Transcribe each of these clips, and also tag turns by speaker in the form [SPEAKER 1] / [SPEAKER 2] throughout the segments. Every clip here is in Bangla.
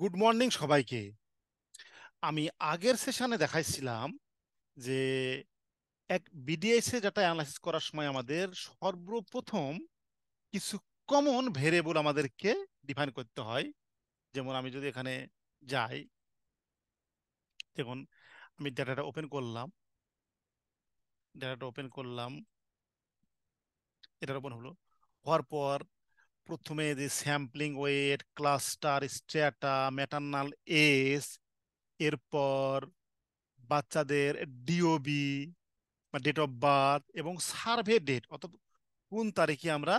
[SPEAKER 1] গুড মর্নিং সবাইকে আমি আগের সেশনে দেখাইছিলাম যে এক বিডিএসে ডাটা অ্যানালাইসিস করার সময় আমাদের সর্বপ্রথম কিছু কমন ভেরিয়েবল আমাদেরকে ডিফাইন করতে হয় যেমন আমি যদি এখানে যাই দেখুন আমি ডেটাটা ওপেন করলাম ডেটাটা ওপেন করলাম এটার ওপেন হলো হওয়ার পর প্রথমে যে sampling weight cluster strata maternal S এরপর বাচ্চাদের ডিওবি বা ডেট অফ বার্থ এবং সার্ভে ডেট অর্থাৎ কোন তারিখে আমরা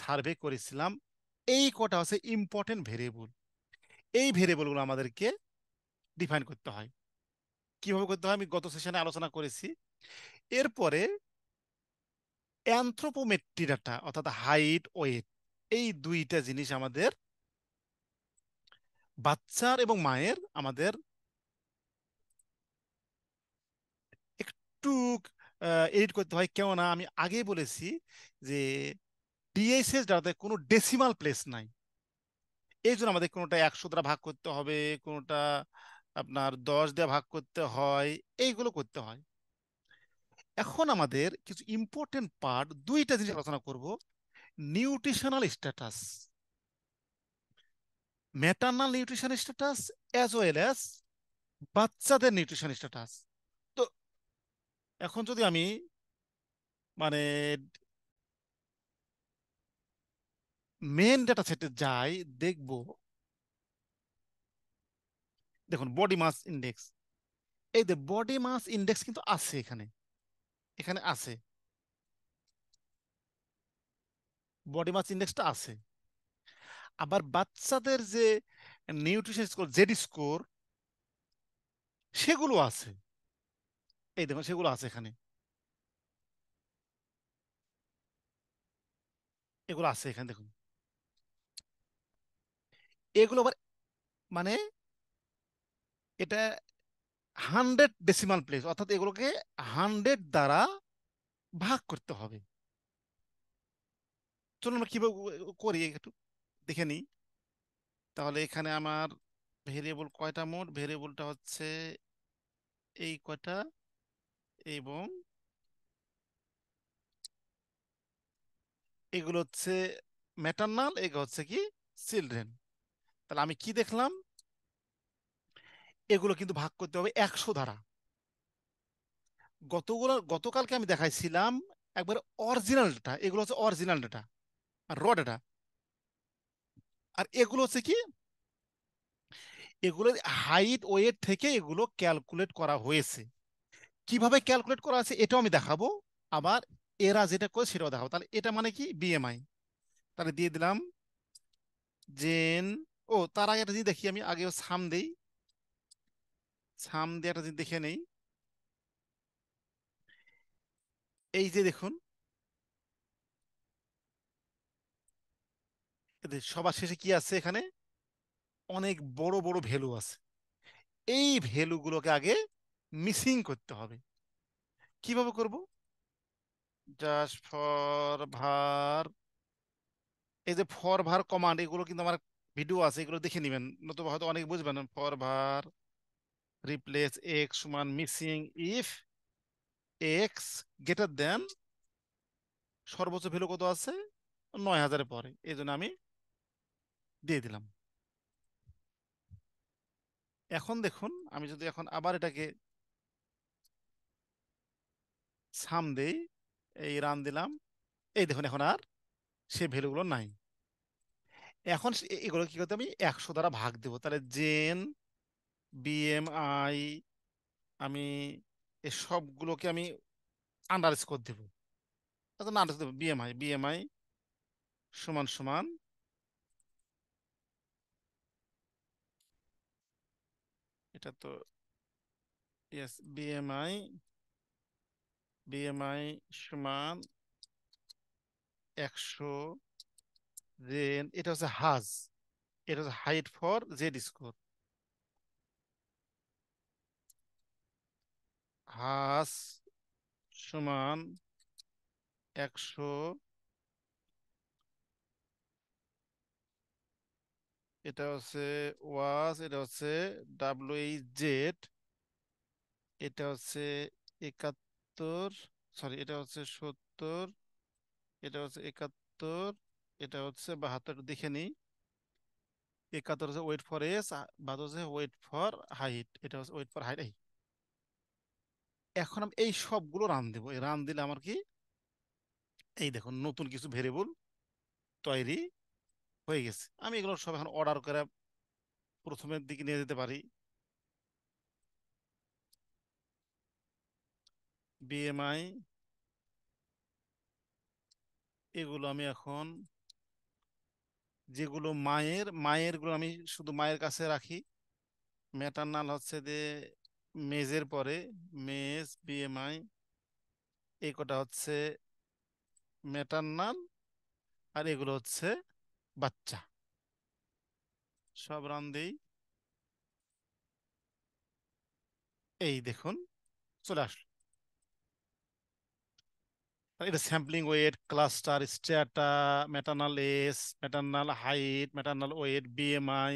[SPEAKER 1] সার্ভে করেছিলাম এই কটা হচ্ছে ইম্পর্টেন্ট ভেরিয়েবল এই ভেরিয়েবলগুলো আমাদেরকে ডিফাইন করতে হয় কিভাবে করতে হয় আমি গত সেশনে আলোচনা করেছি এরপরে অ্যান্থ্রোপোমেট্রি ডাটা অর্থাৎ হাইট ওয়েট এই দুইটা জিনিস আমাদের বাচ্চার এবং মায়ের আমাদের একটু এডিট করতে হয় না আমি আগে বলেছি যে ডিএসএস যাতে কোনো ডেসিমাল প্লেস নাই এই জন্য আমাদের কোনোটা একশো দ্বারা ভাগ করতে হবে কোনোটা আপনার দশ দিয়ে ভাগ করতে হয় এইগুলো করতে হয় এখন আমাদের কিছু ইম্পর্টেন্ট পার্ট দুইটা জিনিস আলোচনা করব nutritional status maternal nutrition status as well as বাচ্চাদের নিউট্রিশন স্ট্যাটাস তো এখন যদি আমি মানে মেন ডেটা সেটে যাই দেখব দেখুন বডি মাস ইন্ডেক্স এই যে বডি মাস ইন্ডেক্স কিন্তু আছে এখানে এখানে আছে বডি মাস ইন্ডেক্সটা আছে আবার বাচ্চাদের যে নিউট্রিশন স্কোর জেডি স্কোর সেগুলো আছে এই দেখুন সেগুলো আছে এখানে এগুলো আছে এখানে দেখুন এগুলো আবার মানে এটা হান্ড্রেড ডেসিমাল প্লেস অর্থাৎ এগুলোকে হান্ড্রেড দ্বারা ভাগ করতে হবে চলুন আমরা কীভাবে করি একটু দেখে নিই তাহলে এখানে আমার ভেরিয়েবল কয়টা মোট ভেরিয়েবলটা হচ্ছে এই কয়টা এবং এগুলো হচ্ছে ম্যাটার্নাল এগুলো হচ্ছে কি চিলড্রেন তাহলে আমি কি দেখলাম এগুলো কিন্তু ভাগ করতে হবে একশো ধারা গতগুলো গতকালকে আমি দেখাইছিলাম একবার অরিজিনাল ডেটা এগুলো হচ্ছে অরিজিনাল ডেটা আর র আর এগুলো হচ্ছে কি এগুলো হাইট ওয়েট থেকে এগুলো ক্যালকুলেট করা হয়েছে কিভাবে ক্যালকুলেট করা আছে এটাও আমি দেখাবো আবার এরা যেটা করে সেটাও দেখাবো তাহলে এটা মানে কি বিএমআই তাহলে দিয়ে দিলাম জেন ও তার আগে একটা জিনিস দেখি আমি আগে সাম দেই সাম দিয়ে একটা জিনিস দেখে নেই এই যে দেখুন সবার শেষে কি আছে এখানে অনেক বড় বড় ভ্যালু আছে এই ভ্যালুগুলোকে আগে মিসিং করতে হবে কিভাবে করব জাস্ট ফর ভার এই যে ফর ভার কমান্ড এগুলো কিন্তু আমার ভিডিও আছে এগুলো দেখে নেবেন নতুবা হয়তো অনেক বুঝবেন ফর ভার রিপ্লেস এক্স সমান missing if X greater then সর্বোচ্চ ভ্যালু কত আছে নয় হাজারের পরে এই জন্য আমি দিয়ে দিলাম এখন দেখুন আমি যদি এখন আবার এটাকে সাম দেই এই রান দিলাম এই দেখুন এখন আর সে ভ্যালুগুলো নাই এখন এগুলো কি করতে আমি একশো দ্বারা ভাগ দেব তাহলে জেন বিএমআই আমি এ সবগুলোকে আমি আন্ডারস্কোর দেব আন্ডারস্কোর দেবো বিএমআই বিএমআই সমান সমান এটা তো ইয়েস বিএমআই বিএমআই সমান একশো দেন এটা হচ্ছে হাজ এটা হচ্ছে height for Z score haz সমান একশো এটা হচ্ছে ওয়াজ এটা হচ্ছে ডাব্লিউ এইচ জেড এটা হচ্ছে একাত্তর সরি এটা হচ্ছে সত্তর এটা হচ্ছে একাত্তর এটা হচ্ছে বাহাত্তর দেখে নিই একাত্তর হচ্ছে ওয়েট ফর এস বাহাত্তর হচ্ছে ওয়েট ফর হাইট এটা হচ্ছে ওয়েট ফর হাইট এখন আমি এই সবগুলো রান দেব এই রান দিলে আমার কি এই দেখুন নতুন কিছু ভেরিয়েবল তৈরি হয়ে গেছে আমি এগুলো সব এখন অর্ডার করে প্রথমের দিকে নিয়ে যেতে পারি বিএমআই এগুলো আমি এখন যেগুলো মায়ের মায়েরগুলো আমি শুধু মায়ের কাছে রাখি ম্যাটার্নাল হচ্ছে যে মেজের পরে মেজ বিএমআই এই কটা হচ্ছে ম্যাটার্নাল আর এগুলো হচ্ছে বাচ্চা সব রান দিই এই দেখুন চলে আসলো এটা sampling weight cluster strata maternal S maternal height maternal weight BMI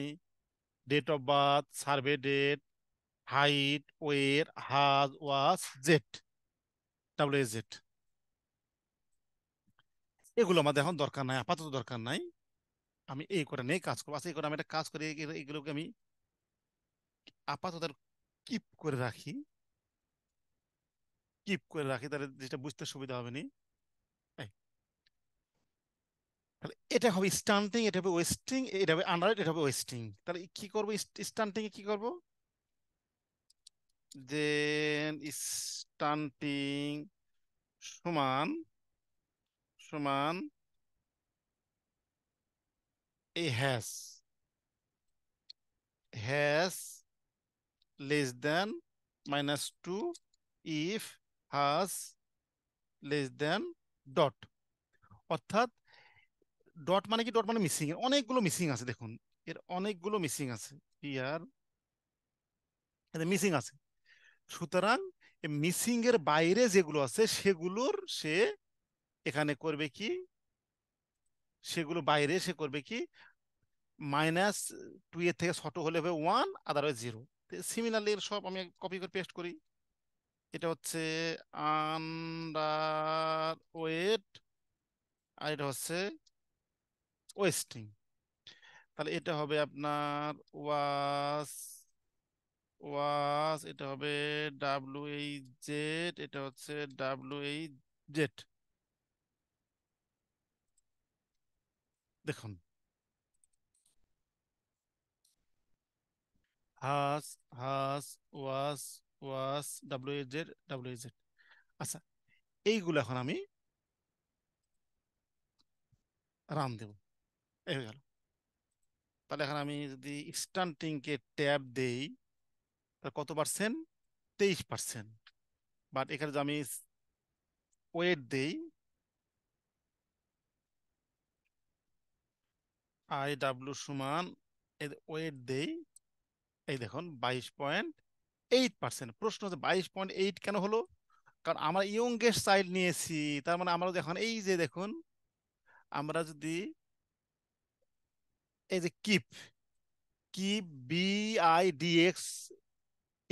[SPEAKER 1] date of birth survey date height weight haz waz jet W jet এগুলো আমাদের এখন দরকার নাই আপাতত দরকার নাই আমি এই করে নেই কাজ করবো আচ্ছা এই করে আমি একটা কাজ করি এগুলোকে আমি আপাতত কিপ করে রাখি কিপ করে রাখি তাহলে যেটা বুঝতে সুবিধা হবে নি তাহলে এটা হবে স্টান্টিং এটা হবে ওয়েস্টিং এটা হবে আন্ডার এটা হবে ওয়েস্টিং তাহলে কি করবো স্টান্টিং কি করবো যে স্টান্টিং সমান সমান a hash hash less than minus 2 if has less than dot অর্থাৎ ডট মানে কি ডট মানে মিসিং এর অনেকগুলো মিসিং আছে দেখুন এর অনেকগুলো মিসিং আছে পিয়ার এটা মিসিং আছে সুতরাং মিসিং এর বাইরে যেগুলো আছে সেগুলোর সে এখানে করবে কি সেগুলো বাইরে সে করবে কি মাইনাস টু এর থেকে ছোট হলে হবে ওয়ান আদারওয়াইজ জিরো সিমিলারলি এর সব আমি কপি করে পেস্ট করি এটা হচ্ছে আন্ডার ওয়েট আর এটা হচ্ছে ওয়েস্টিং তাহলে এটা হবে আপনার ওয়াস ওয়াস এটা হবে ডাব্লিউ এইচ জেড এটা হচ্ছে ডাব্লিউ এইচ জেড দেখুন haz haz waz waz W Z W Z আচ্ছা এইগুলো এখন আমি রান দেব এই হয়ে গেল তাহলে এখন আমি যদি স্টান্টিংকে ট্যাব দেই তাহলে কত পার্সেন্ট তেইশ পার্সেন্ট বাট এখানে যদি আমি ওয়েট দেই আই ডাব্লু সমান এর ওয়েট দেই এই দেখুন বাইশ পয়েন্ট এইট পার্সেন্ট প্রশ্ন হচ্ছে বাইশ পয়েন্ট এইট কেন হলো কারণ আমরা ইয়ংগেস্ট চাইল্ড নিয়েছি তার মানে আমরা এখন এই যে দেখুন আমরা যদি এই যে keep keep B I X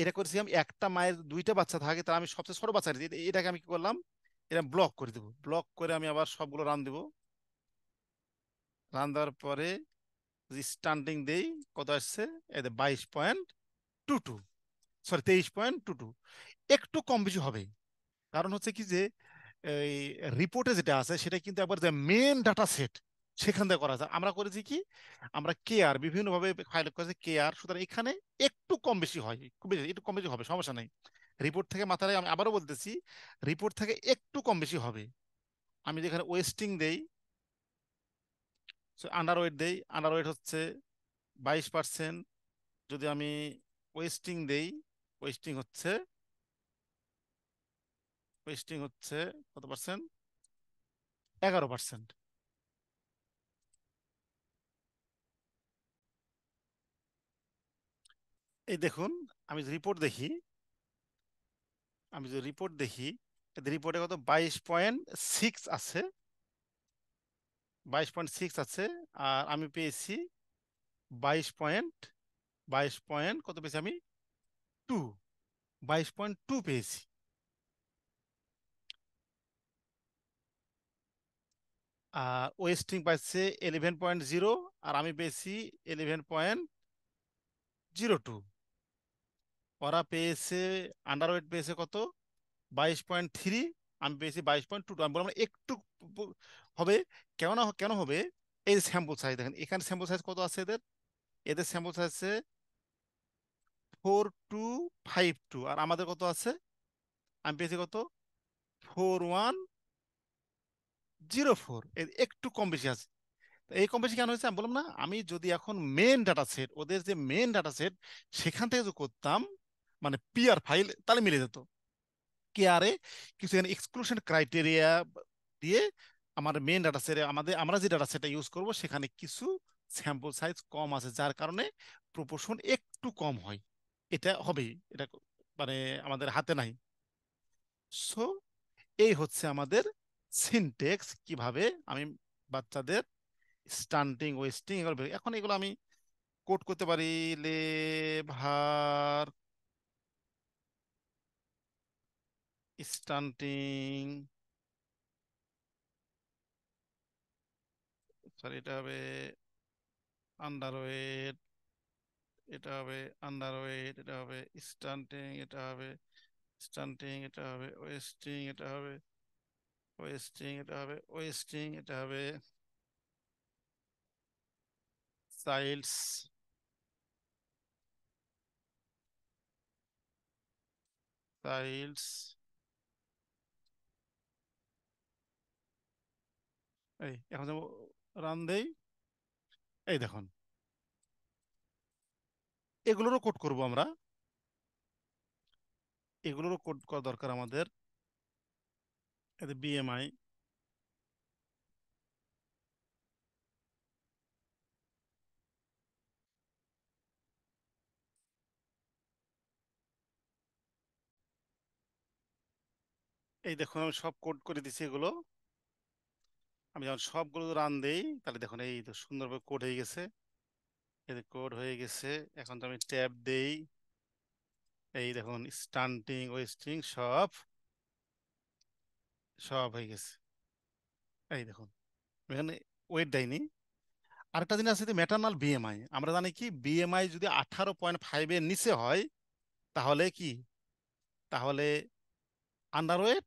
[SPEAKER 1] এটা করেছি আমি একটা মায়ের দুইটা বাচ্চা থাকে তার আমি সবচেয়ে ছোট বাচ্চা এটাকে আমি কি করলাম এটা ব্লক করে দেবো ব্লক করে আমি আবার সবগুলো রান দেবো রান দেওয়ার পরে স্টান্টিং দেই কত আসছে এতে বাইশ পয়েন্ট টু টু সরি তেইশ পয়েন্ট টু টু একটু কম বেশি হবে কারণ হচ্ছে কি যে এই রিপোর্টে যেটা আছে সেটা কিন্তু একবার যে মেন ডাটা সেট সেখান থেকে করা যায় আমরা করেছি কি আমরা কে আর বিভিন্নভাবে ফাইল করেছি কে আর সুতরাং এখানে একটু কম বেশি হয় খুব বেশি একটু কম বেশি হবে সমস্যা নেই রিপোর্ট থেকে মাথায় আমি আবারও বলতেছি রিপোর্ট থেকে একটু কম বেশি হবে আমি যেখানে ওয়েস্টিং দেই আন্ডারওয়েট দেই আন্ডারওয়েট হচ্ছে বাইশ পার্সেন্ট যদি আমি ওয়েস্টিং দেই ওয়েস্টিং হচ্ছে ওয়েস্টিং হচ্ছে কত পার্সেন্ট এগারো পার্সেন্ট এই দেখুন আমি রিপোর্ট দেখি আমি যদি রিপোর্ট দেখি রিপোর্টে কত বাইশ পয়েন্ট সিক্স আছে বাইশ পয়েন্ট সিক্স আছে আর আমি পেয়েছি বাইশ পয়েন্ট বাইশ পয়েন্ট কত পেয়েছি আমি টু বাইশ পয়েন্ট টু পেয়েছি আর ওয়েস্টিং পাইছে এলেভেন পয়েন্ট জিরো আর আমি পেয়েছি এলেভেন পয়েন্ট জিরো টু ওরা পেয়েছে আন্ডার ওয়েট পেয়েছে কত বাইশ পয়েন্ট থ্রি আমি পেয়েছি বাইশ পয়েন্ট টু টু আমি বললাম একটু হবে কেন কেন হবে এই স্যাম্পল সাইজ দেখেন এখানে স্যাম্পল সাইজ কত আছে এদের এদের স্যাম্পল সাইজ আছে ফোর টু ফাইভ টু আর আমাদের কত আছে আমি পেয়েছি কত ফোর ওয়ান জিরো ফোর একটু কম বেশি আছে এই কম বেশি কেন হয়েছে আমি বললাম না আমি যদি এখন মেন ডাটা সেট ওদের যে মেন ডাটা সেট সেখান থেকে যদি করতাম মানে পিআর ফাইল তাহলে মিলে যেত কেয়ারে কিছু এখানে এক্সক্লুশন ক্রাইটেরিয়া দিয়ে আমার মেন ডাটা সেটে আমাদের আমরা যে ডাটা সেটটা ইউজ করব সেখানে কিছু স্যাম্পল সাইজ কম আছে যার কারণে প্রপোর্শন একটু কম হয় এটা হবে এটা মানে আমাদের হাতে নাই সো এই হচ্ছে আমাদের সিনটেক্স কিভাবে আমি বাচ্চাদের স্টান্টিং ওয়েস্টিং এগুলো এখন এগুলো আমি কোট করতে পারি ভার স্টান্টিং সরি এটা হবে আন্ডারওয়েট এটা হবে আন্ডারওয়েট এটা হবে স্টান্টিং এটা হবে স্টান্টিং এটা হবে ওয়েস্টিং এটা হবে ওয়েস্টিং এটা হবে ওয়েস্টিং এটা হবে সাইলস সাইলস এই এখন রান দেই এই দেখুন এগুলোরও কোড করব আমরা এগুলোরও কোড করা দরকার আমাদের এতে বিএমআই এই দেখুন আমি সব কোড করে দিছি এগুলো আমি যখন সবগুলো রান দেই তাহলে দেখুন এই তো সুন্দরভাবে কোড হয়ে গেছে এই কোড হয়ে গেছে এখন তো আমি ট্যাব দেই এই দেখুন স্টান্টিং ওয়েস্টিং সব সব হয়ে গেছে এই দেখুন এখানে ওয়েট দেয়নি আরেকটা জিনিস আছে ম্যাটার্নাল বিএমআই আমরা জানি কি বিএমআই যদি আঠারো পয়েন্ট ফাইভের নিচে হয় তাহলে কি তাহলে আন্ডারওয়েট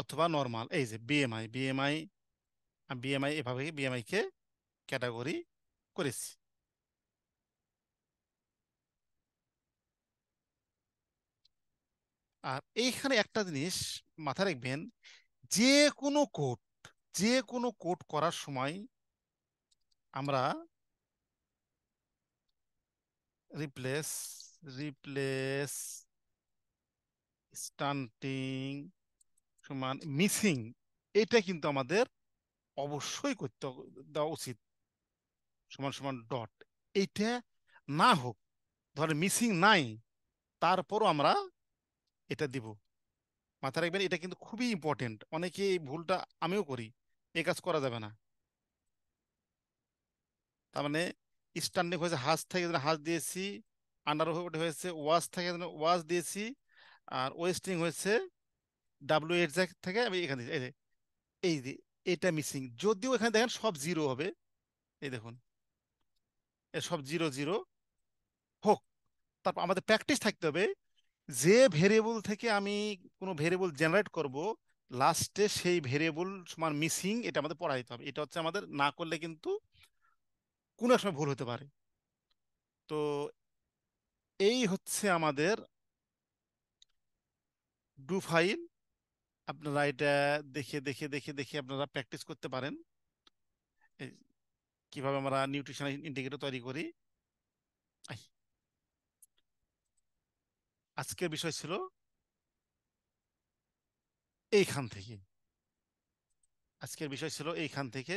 [SPEAKER 1] অথবা নর্মাল এই যে বিএমআই বিএমআই আমি বিএমআই এভাবে বিএমআইকে ক্যাটাগরি করেছি আর এইখানে একটা জিনিস মাথা রাখবেন যে কোনো কোট যে কোনো কোড করার সময় আমরা রিপ্লেস রিপ্লেস স্টান্টিং সমান মিসিং এটা কিন্তু আমাদের অবশ্যই করতে দেওয়া উচিত সমান সমান ডট এইটা না হোক ধর মিসিং নাই তারপরও আমরা এটা দিব মাথায় রাখবেন এটা কিন্তু খুবই ইম্পর্টেন্ট অনেকে এই ভুলটা আমিও করি এই কাজ করা যাবে না তার মানে স্ট্যান্ডিং হয়েছে হাজ থেকে হাজ দিয়েছি আন্ডার হয়েছে ওয়াজ থেকে ওয়াজ দিয়েছি আর ওয়েস্টিং হয়েছে ডাব্লিউ এইট থেকে আমি এখানে এই যে এটা মিসিং যদিও এখানে দেখেন সব জিরো হবে এই দেখুন সব জিরো জিরো হোক তারপর আমাদের প্র্যাকটিস থাকতে হবে যে ভেরিয়েবল থেকে আমি কোনো ভেরিয়েবল জেনারেট করব লাস্টে সেই ভেরিয়েবল সমান মিসিং এটা আমাদের পড়া দিতে হবে এটা হচ্ছে আমাদের না করলে কিন্তু কোনো এক সময় ভুল হতে পারে তো এই হচ্ছে আমাদের ডু ফাইল আপনারা এটা দেখে দেখে দেখে দেখে আপনারা প্র্যাকটিস করতে পারেন কিভাবে আমরা নিউট্রিশন ইন্ডিকেটর তৈরি করি আজকের বিষয় ছিল এইখান থেকে আজকের বিষয় ছিল এইখান থেকে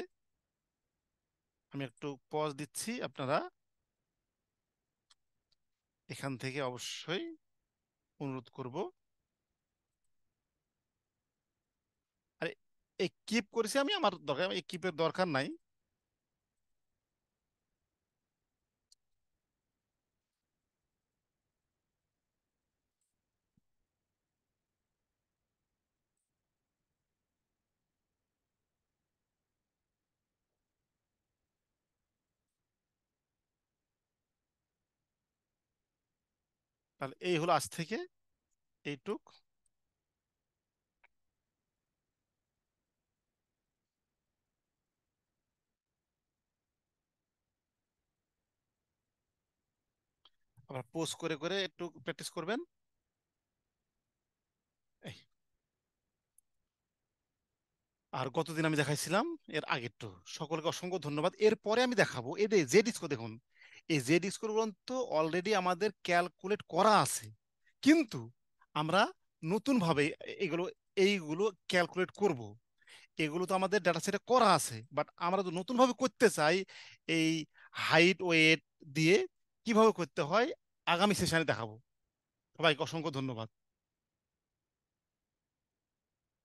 [SPEAKER 1] আমি একটু পজ দিচ্ছি আপনারা এখান থেকে অবশ্যই অনুরোধ করবো কিপ করেছি আমি আমার দরকার এই কিপের দরকার নাই তাহলে এই হলো আজ থেকে এইটুক আপনার পোস্ট করে করে একটু প্র্যাকটিস করবেন এই আর গতদিন আমি দেখাইছিলাম এর আগেরটু সকলকে অসংখ্য ধন্যবাদ এরপরে আমি দেখাবো এ যে ডিস্কো দেখুন এই যে ডিস্কোর গ্রন্থ অলরেডি আমাদের ক্যালকুলেট করা আছে কিন্তু আমরা নতুনভাবে এগুলো এইগুলো ক্যালকুলেট করব এগুলো তো আমাদের ডাটা সেটে করা আছে বাট আমরা তো নতুনভাবে করতে চাই এই হাইট ওয়েট দিয়ে কিভাবে করতে হয় আগামী সেশনে দেখাবো সবাইকে অসংখ্য ধন্যবাদ